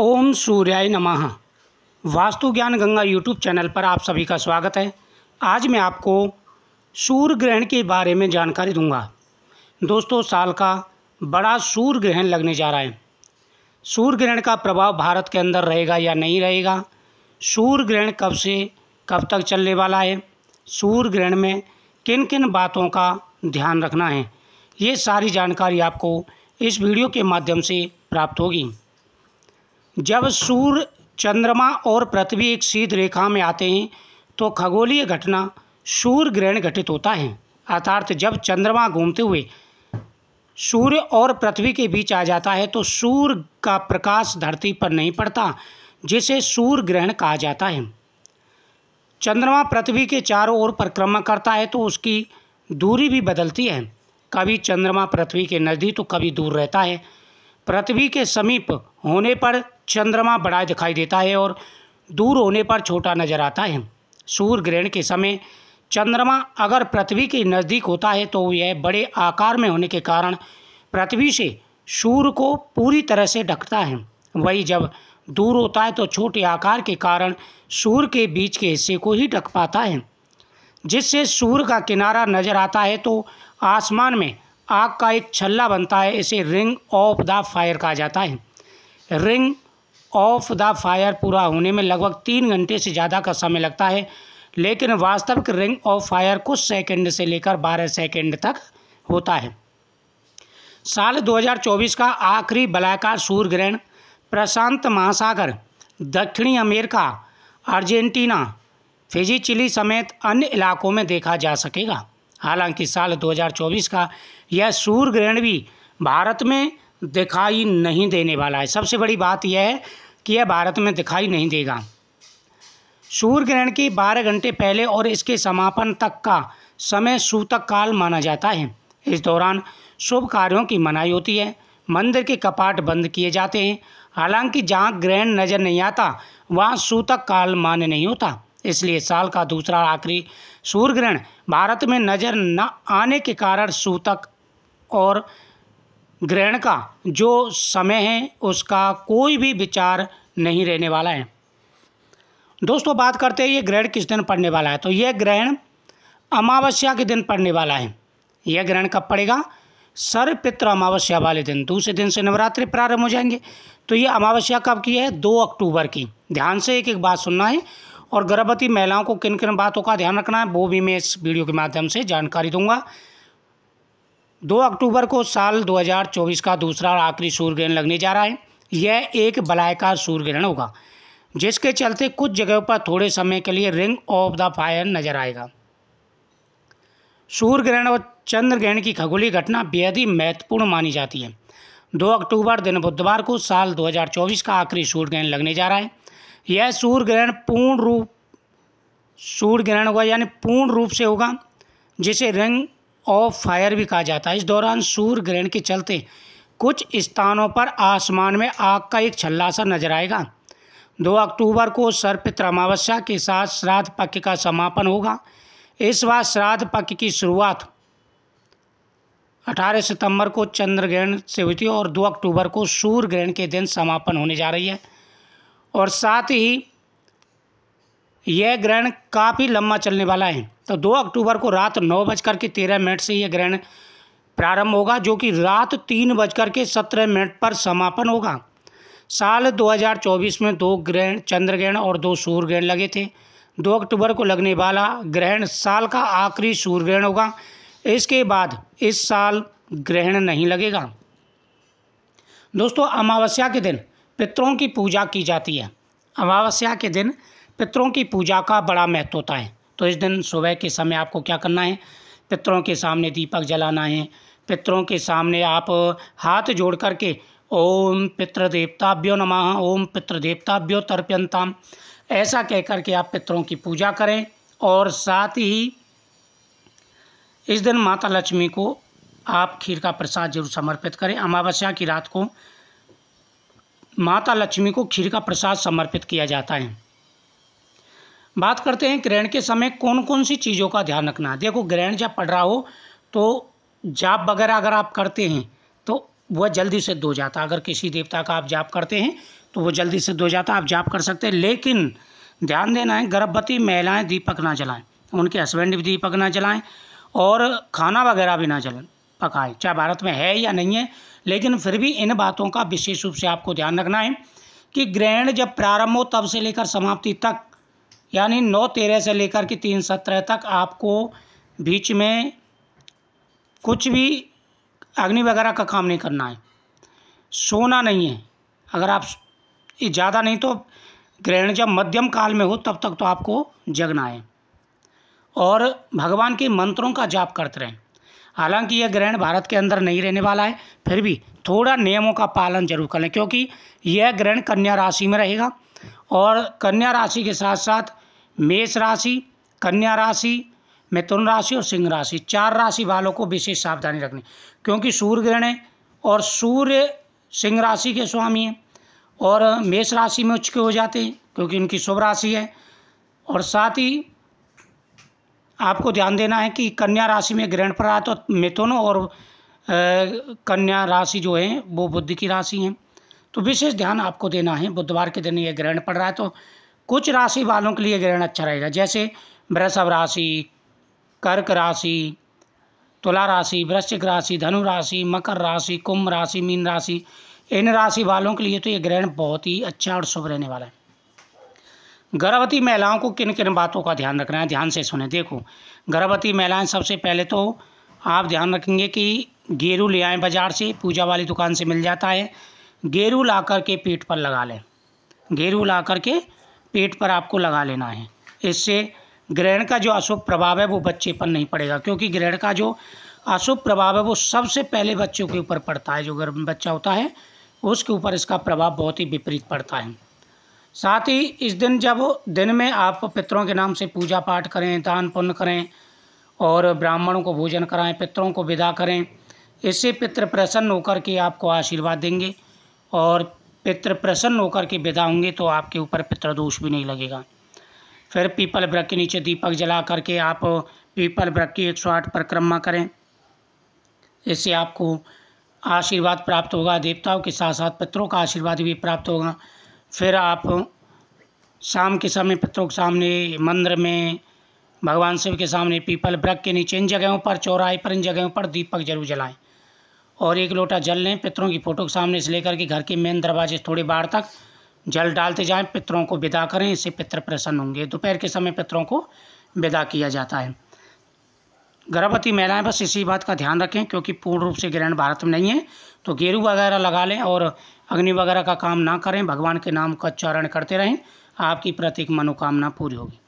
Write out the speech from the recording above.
ओम सूर्याय नमः वास्तु ज्ञान गंगा यूट्यूब चैनल पर आप सभी का स्वागत है आज मैं आपको सूर्य ग्रहण के बारे में जानकारी दूंगा दोस्तों साल का बड़ा सूर्य ग्रहण लगने जा रहा है सूर्य ग्रहण का प्रभाव भारत के अंदर रहेगा या नहीं रहेगा सूर्य ग्रहण कब से कब तक चलने वाला है सूर्य ग्रहण में किन किन बातों का ध्यान रखना है ये सारी जानकारी आपको इस वीडियो के माध्यम से प्राप्त होगी जब सूर्य चंद्रमा और पृथ्वी एक सीध रेखा में आते हैं तो खगोलीय घटना सूर्य ग्रहण घटित होता है अर्थात जब चंद्रमा घूमते हुए सूर्य और पृथ्वी के बीच आ जाता है तो सूर्य का प्रकाश धरती पर नहीं पड़ता जिसे सूर्य ग्रहण कहा जाता है चंद्रमा पृथ्वी के चारों ओर परिक्रमा करता है तो उसकी दूरी भी बदलती है कभी चंद्रमा पृथ्वी के नज़दीक तो कभी दूर रहता है पृथ्वी के समीप होने पर चंद्रमा बड़ा दिखाई देता है और दूर होने पर छोटा नजर आता है सूर्य ग्रहण के समय चंद्रमा अगर पृथ्वी के नज़दीक होता है तो यह बड़े आकार में होने के कारण पृथ्वी से सूर्य को पूरी तरह से ढकता है वही जब दूर होता है तो छोटे आकार के कारण सूर्य के बीच के हिस्से को ही ढक पाता है जिससे सूर्य का किनारा नजर आता है तो आसमान में आग का एक छल्ला बनता है इसे रिंग ऑफ द फायर कहा जाता है रिंग ऑफ द फायर पूरा होने में लगभग तीन घंटे से ज़्यादा का समय लगता है लेकिन वास्तविक रिंग ऑफ फायर कुछ सेकंड से लेकर 12 सेकंड तक होता है साल 2024 का आखिरी बलाकार सूर्य ग्रहण प्रशांत महासागर दक्षिणी अमेरिका अर्जेंटीना फिजी चिली समेत अन्य इलाकों में देखा जा सकेगा हालांकि साल 2024 का यह सूर्य ग्रहण भी भारत में दिखाई नहीं देने वाला है सबसे बड़ी बात यह है कि यह भारत में दिखाई नहीं देगा सूर्य ग्रहण के 12 घंटे पहले और इसके समापन तक का समय सूतक काल माना जाता है इस दौरान शुभ कार्यों की मनाही होती है मंदिर के कपाट बंद किए जाते हैं हालांकि जहाँ ग्रहण नज़र नहीं आता वहाँ सूतक काल मान्य नहीं होता इसलिए साल का दूसरा आखिरी सूर्य ग्रहण भारत में नज़र न आने के कारण सूतक और ग्रहण का जो समय है उसका कोई भी विचार नहीं रहने वाला है दोस्तों बात करते हैं ये ग्रहण किस दिन पड़ने वाला है तो यह ग्रहण अमावस्या के दिन पड़ने वाला है यह ग्रहण कब पड़ेगा सर्वपित्र अमावस्या वाले दिन दूसरे दिन से नवरात्रि प्रारंभ हो जाएंगे तो ये अमावस्या कब की है दो अक्टूबर की ध्यान से एक एक बात सुनना है और गर्भवती महिलाओं को किन किन बातों का ध्यान रखना है वो भी मैं इस वीडियो के माध्यम से जानकारी दूंगा दो अक्टूबर को साल 2024 का दूसरा और आखिरी सूर्य ग्रहण लगने जा रहा है यह एक बलायकार सूर्य ग्रहण होगा जिसके चलते कुछ जगहों पर थोड़े समय के लिए रिंग ऑफ द फायर नजर आएगा सूर्य ग्रहण और चंद्र ग्रहण की खगोली घटना बेहद ही महत्वपूर्ण मानी जाती है दो अक्टूबर दिन बुधवार को साल 2024 का आखिरी सूर्य ग्रहण लगने जा रहा है यह सूर्य ग्रहण पूर्ण रूप सूर्य ग्रहण होगा यानी पूर्ण रूप से होगा जिसे रंग ऑफ फायर भी कहा जाता है इस दौरान सूर्य ग्रहण के चलते कुछ स्थानों पर आसमान में आग का एक छल्ला सा नजर आएगा दो अक्टूबर को सर्प अमावस्या के साथ श्राद्ध पक्ष का समापन होगा इस बार श्राद्ध पक्ष की शुरुआत 18 सितंबर को चंद्र ग्रहण से हुई थी और 2 अक्टूबर को सूर्य ग्रहण के दिन समापन होने जा रही है और साथ ही यह ग्रहण काफ़ी लंबा चलने वाला है तो 2 अक्टूबर को रात नौ बजकर के तेरह मिनट से यह ग्रहण प्रारंभ होगा जो कि रात तीन बजकर के सत्रह मिनट पर समापन होगा साल 2024 में दो ग्रहण चंद्र ग्रहण और दो सूर्य ग्रहण लगे थे 2 अक्टूबर को लगने वाला ग्रहण साल का आखिरी सूर्य ग्रहण होगा इसके बाद इस साल ग्रहण नहीं लगेगा दोस्तों अमावस्या के दिन पितरों की पूजा की जाती है अमावस्या के दिन पितरों की पूजा का बड़ा महत्व होता है तो इस दिन सुबह के समय आपको क्या करना है पितरों के सामने दीपक जलाना है पितरों के सामने आप हाथ जोड़ करके ओम पितृदेवताभ्यो नमः ओम पितृदेवताभ्यो तर्प्यंताम ऐसा कह के आप पितरों की पूजा करें और साथ ही इस दिन माता लक्ष्मी को आप खीर का प्रसाद जरूर समर्पित करें अमावस्या की रात को माता लक्ष्मी को खीर का प्रसाद समर्पित किया जाता है बात करते हैं ग्रहण के समय कौन कौन सी चीज़ों का ध्यान रखना देखो ग्रहण जब पड़ रहा हो तो जाप वगैरह अगर आप करते हैं तो वह जल्दी सिद्ध हो जाता अगर किसी देवता का आप जाप करते हैं तो वो जल्दी सिद्ध हो जाता आप जाप कर सकते हैं लेकिन ध्यान देना है गर्भवती महिलाएं दीपक ना जलाएं उनके हस्बैंड भी दीपक ना जलाएं और खाना वगैरह भी ना जलाएं पकाएं चाहे भारत में है या नहीं है लेकिन फिर भी इन बातों का विशेष रूप से आपको ध्यान रखना है कि ग्रहण जब प्रारंभ हो तब से लेकर समाप्ति तक यानी नौ तेरह से लेकर के तीन सत्रह तक आपको बीच में कुछ भी अग्नि वगैरह का काम नहीं करना है सोना नहीं है अगर आप ज़्यादा नहीं तो ग्रहण जब मध्यम काल में हो तब तक तो आपको जगना है और भगवान के मंत्रों का जाप करते रहें हालांकि यह ग्रहण भारत के अंदर नहीं रहने वाला है फिर भी थोड़ा नियमों का पालन जरूर करें क्योंकि यह ग्रहण कन्या राशि में रहेगा और कन्या राशि के साथ साथ मेष राशि कन्या राशि मिथुन राशि और सिंह राशि चार राशि वालों को विशेष सावधानी रखनी क्योंकि सूर्य ग्रहण है और सूर्य सिंह राशि के स्वामी हैं और मेष राशि में उच्च के हो जाते हैं क्योंकि उनकी शुभ राशि है और साथ ही आपको ध्यान देना है कि कन्या राशि में ग्रहण पर आया तो मिथुन और कन्या राशि जो है वो बुद्ध की राशि है तो विशेष ध्यान आपको देना है बुधवार के दिन ये ग्रहण पड़ रहा है तो कुछ राशि वालों के लिए ग्रहण अच्छा रहेगा जैसे वृषभ राशि कर्क राशि तुला राशि वृश्चिक राशि धनु राशि मकर राशि कुंभ राशि मीन राशि इन राशि वालों के लिए तो ये ग्रहण बहुत ही अच्छा और शुभ रहने वाला है गर्भवती महिलाओं को किन किन बातों का ध्यान रखना है ध्यान से सुने देखो गर्भवती महिलाएं सबसे पहले तो आप ध्यान रखेंगे कि गेरू ले आएँ बाज़ार से पूजा वाली दुकान से मिल जाता है गेरू ला कर के पेट पर लगा लें गेरू ला कर के पेट पर आपको लगा लेना है इससे ग्रहण का जो अशुभ प्रभाव है वो बच्चे पर नहीं पड़ेगा क्योंकि ग्रहण का जो अशुभ प्रभाव है वो सबसे पहले बच्चों के ऊपर पड़ता है जो गर्भ बच्चा होता है उसके ऊपर इसका प्रभाव बहुत ही विपरीत पड़ता है साथ ही इस दिन जब दिन में आप पितरों के नाम से पूजा पाठ करें दान पुण्य करें और ब्राह्मणों को भोजन कराएं पितरों को विदा करें इससे पितृ प्रसन्न होकर के आपको आशीर्वाद देंगे और पितृ प्रसन्न होकर के विदा होंगे तो आपके ऊपर पितृदोष भी नहीं लगेगा फिर पीपल वृक्ष के नीचे दीपक जला करके आप पीपल वृक्ष की एक सौ आठ परिक्रमा करें इससे आपको आशीर्वाद प्राप्त होगा देवताओं के साथ साथ पितरों का आशीर्वाद भी प्राप्त होगा फिर आप शाम के समय पितरों के सामने मंदिर में भगवान शिव के सामने पीपल वृक्ष के नीचे इन जगहों पर चौराहे पर इन जगहों पर दीपक जरूर जलाएं और एक लोटा जल लें पितरों की फ़ोटो के सामने से लेकर के घर के मेन दरवाजे से थोड़ी बाहर तक जल डालते जाएं पितरों को विदा करें इससे पितर प्रसन्न होंगे दोपहर के समय पितरों को विदा किया जाता है गर्भवती महिलाएं बस इसी बात का ध्यान रखें क्योंकि पूर्ण रूप से ग्रहण भारत में नहीं है तो गेरू वगैरह लगा लें और अग्नि वगैरह का काम ना करें भगवान के नाम का उच्चारण करते रहें आपकी प्रत्येक मनोकामना पूरी होगी